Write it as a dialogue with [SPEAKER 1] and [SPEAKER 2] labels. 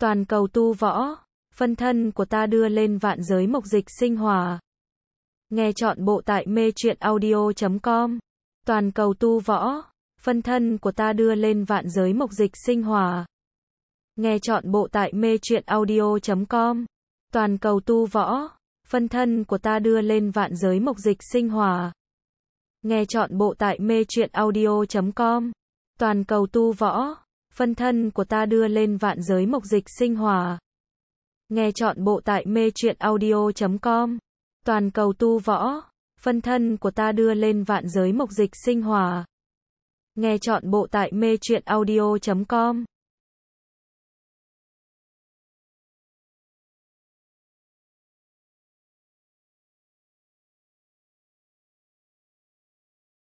[SPEAKER 1] toàn cầu tu võ, phân thân của ta đưa lên vạn giới mộc dịch sinh hòa. Nghe chọn bộ tại mê truyện audio.com. Toàn cầu tu võ, phân thân của ta đưa lên vạn giới mộc dịch sinh hòa. Nghe chọn bộ tại mê truyện audio.com. Toàn cầu tu võ, phân thân của ta đưa lên vạn giới mộc dịch sinh hòa. Nghe chọn bộ tại mê truyện audio.com. Toàn cầu tu võ, phân thân của ta đưa lên vạn giới mộc dịch sinh hòa. Nghe chọn bộ tại mê truyện audio.com. Toàn cầu tu võ, phân thân của ta đưa lên vạn giới mộc dịch sinh hòa. Nghe chọn bộ tại mê truyện audio.com.